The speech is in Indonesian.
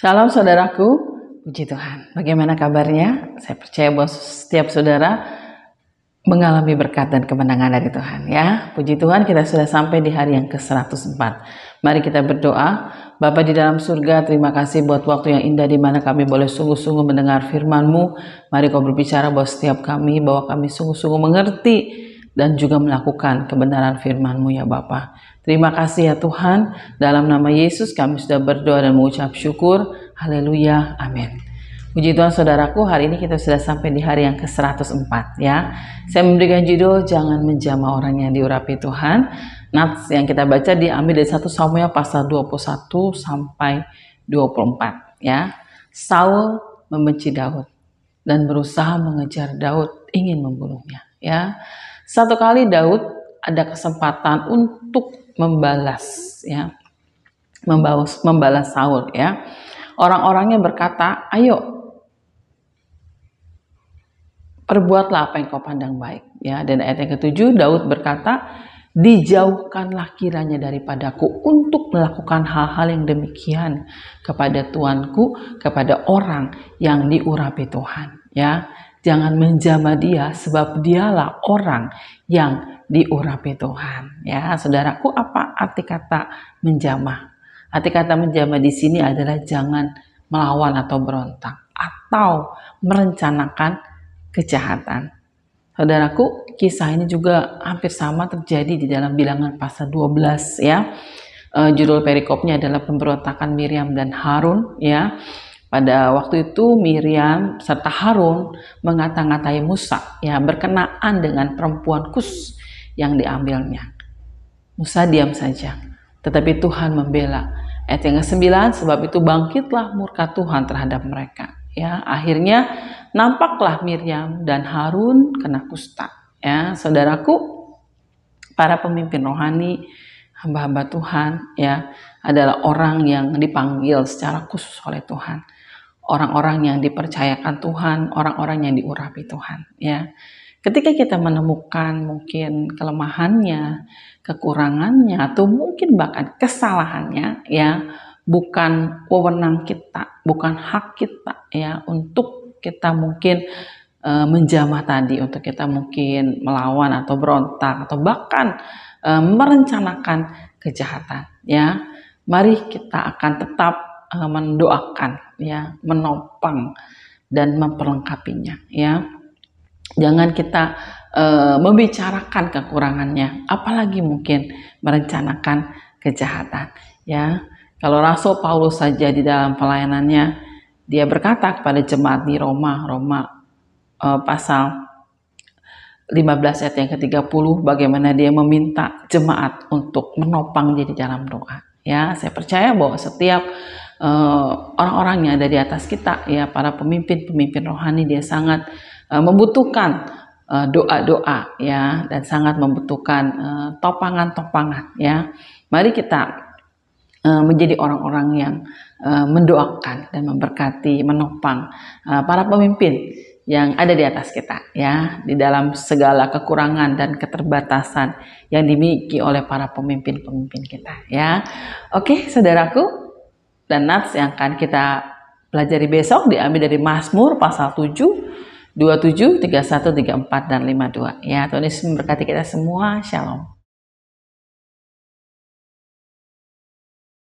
Shalom saudaraku, puji Tuhan. Bagaimana kabarnya? Saya percaya bahwa setiap saudara mengalami berkat dan kemenangan dari Tuhan ya. Puji Tuhan kita sudah sampai di hari yang ke-104. Mari kita berdoa. Bapak di dalam surga, terima kasih buat waktu yang indah di mana kami boleh sungguh-sungguh mendengar firman-Mu. Mari kau berbicara buat setiap kami, bahwa kami sungguh-sungguh mengerti dan juga melakukan kebenaran firman-Mu ya Bapa. Terima kasih ya Tuhan, dalam nama Yesus kami sudah berdoa dan mengucap syukur. Haleluya. Amin. Puji Tuhan saudaraku, hari ini kita sudah sampai di hari yang ke-104 ya. Saya memberikan judul Jangan Menjama Orang Yang Diurapi Tuhan. Nats yang kita baca diambil dari 1 Samuel pasal 21 sampai 24 ya. Saul membenci Daud dan berusaha mengejar Daud, ingin membunuhnya ya. Satu kali Daud ada kesempatan untuk membalas ya. Membalas, membalas Saul ya. Orang-orangnya berkata, "Ayo, perbuatlah apa yang kau pandang baik. Ya, dan ayat yang ketujuh Daud berkata, dijauhkanlah kiranya daripadaku untuk melakukan hal-hal yang demikian kepada Tuanku, kepada orang yang diurapi Tuhan. Ya, Jangan menjama dia sebab dialah orang yang diurapi Tuhan. Ya, saudaraku, apa arti kata menjamah? Arti kata menjamah di sini adalah jangan melawan atau berontak atau merencanakan kejahatan. Saudaraku, kisah ini juga hampir sama terjadi di dalam bilangan pasal 12 ya. E, judul perikopnya adalah pemberontakan Miriam dan Harun ya. Pada waktu itu Miriam serta Harun mengata-ngatai Musa ya berkenaan dengan perempuan Kus yang diambilnya. Musa diam saja, tetapi Tuhan membela. Ayat yang ke-9, sebab itu bangkitlah murka Tuhan terhadap mereka. Ya, akhirnya nampaklah Miriam dan Harun kena kusta. Ya, saudaraku, para pemimpin rohani, hamba-hamba Tuhan, ya, adalah orang yang dipanggil secara khusus oleh Tuhan orang-orang yang dipercayakan Tuhan, orang-orang yang diurapi Tuhan, ya. Ketika kita menemukan mungkin kelemahannya, kekurangannya, atau mungkin bahkan kesalahannya, ya, bukan wewenang kita, bukan hak kita, ya, untuk kita mungkin eh, menjamah tadi, untuk kita mungkin melawan atau berontak, atau bahkan eh, merencanakan kejahatan, ya. Mari kita akan tetap Eh, mendoakan ya, menopang dan memperlengkapinya ya. Jangan kita uh, membicarakan kekurangannya, apalagi mungkin merencanakan kejahatan ya. Kalau Rasul Paulus saja di dalam pelayanannya dia berkata kepada jemaat di Roma, Roma uh, pasal 15 ayat yang ke-30 bagaimana dia meminta jemaat untuk menopang jadi dalam doa. Ya, saya percaya bahwa setiap uh, eh, orang-orangnya dari atas kita ya para pemimpin-pemimpin rohani dia sangat uh, membutuhkan doa eh, doa-doa ya dan sangat membutuhkan topangan topangan-topangan ya. Mari kita uh, menjadi orang-orang yang uh, mendoakan dan memberkati, menopang uh, para pemimpin yang ada di atas kita ya di dalam segala kekurangan dan keterbatasan yang dimiliki oleh para pemimpin-pemimpin kita ya. Oke, saudaraku, dan nats yang akan kita pelajari besok diambil dari Mazmur pasal 7, 27, 31, 34, dan 52. Ya, Tuhan Yesus memberkati kita semua. Shalom.